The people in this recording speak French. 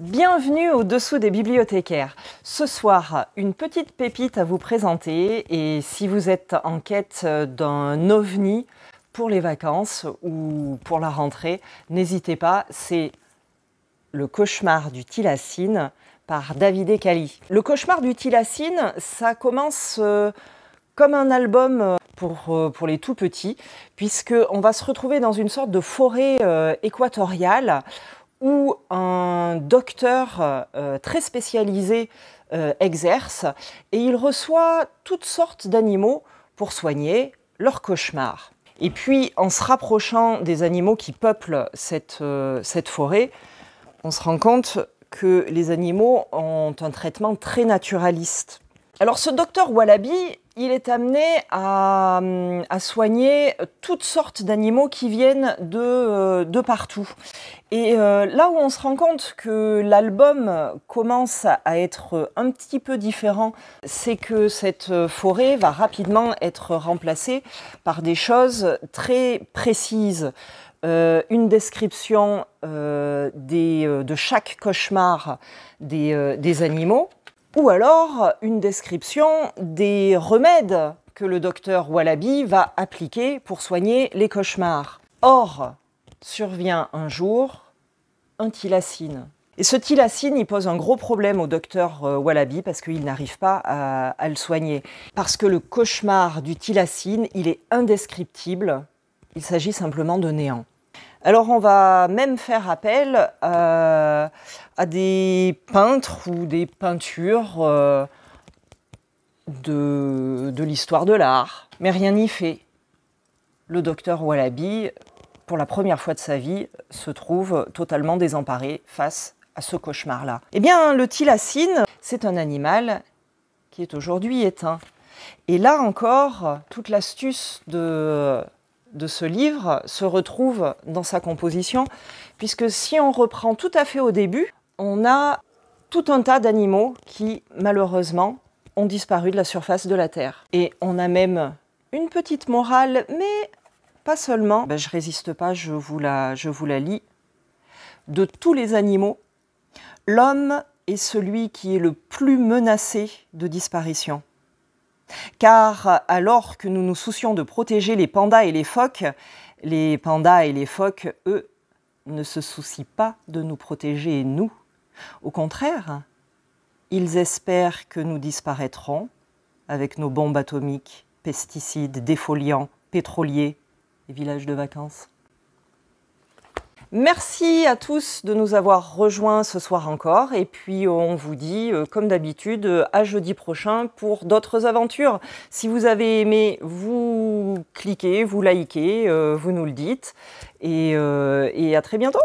Bienvenue au-dessous des bibliothécaires. Ce soir, une petite pépite à vous présenter et si vous êtes en quête d'un ovni pour les vacances ou pour la rentrée, n'hésitez pas, c'est Le cauchemar du Tilacine par David Ekali. Le cauchemar du Tilacine, ça commence euh, comme un album pour, euh, pour les tout petits, puisqu'on va se retrouver dans une sorte de forêt euh, équatoriale où un docteur euh, très spécialisé euh, exerce et il reçoit toutes sortes d'animaux pour soigner leurs cauchemars. Et puis en se rapprochant des animaux qui peuplent cette, euh, cette forêt, on se rend compte que les animaux ont un traitement très naturaliste. Alors ce docteur Wallaby, il est amené à, soigner toutes sortes d'animaux qui viennent de, euh, partout. Et euh, là où on se rend compte que l'album commence à être un petit peu différent, c'est que cette forêt va rapidement être remplacée par des choses très précises. Euh, une description de chaque cauchemar des animaux, ou alors une description des remèdes que le docteur Wallaby va appliquer pour soigner les cauchemars. Or, survient un jour un thylacine. Et ce thylacine, il pose un gros problème au docteur euh, Wallaby parce qu'il n'arrive pas à, à, le soigner. Parce que le cauchemar du thylacine, il est indescriptible, il s'agit simplement de néant. Alors on va même faire appel euh, à des peintres ou des peintures euh, de, de l'histoire de l'art, mais rien n'y fait. Le docteur Wallaby, pour la première fois de sa vie, se trouve totalement désemparé face à ce cauchemar-là. Eh bien, le thylacine, c'est un animal qui est aujourd'hui éteint. Et là encore, toute l'astuce de de ce livre se retrouve dans sa composition, puisque si on reprend tout à fait au début, on a tout un tas d'animaux qui, malheureusement, ont disparu de la surface de la Terre. Et on a même une petite morale, mais pas seulement. Je ben, je résiste pas, je vous, la, je vous la lis. De tous les animaux, l'homme est celui qui est le plus menacé de disparition. Car alors que nous nous soucions de protéger les pandas et les phoques, les pandas et les phoques, eux, ne se soucient pas de nous protéger, nous. Au contraire, ils espèrent que nous disparaîtrons avec nos bombes atomiques, pesticides, défoliants, pétroliers et villages de vacances. Merci à tous de nous avoir rejoints ce soir encore. Et puis, on vous dit, euh, comme d'habitude, euh, à jeudi prochain pour d'autres aventures. Si vous avez aimé, vous cliquez, vous likez, euh, vous nous le dites. Et, et à très bientôt.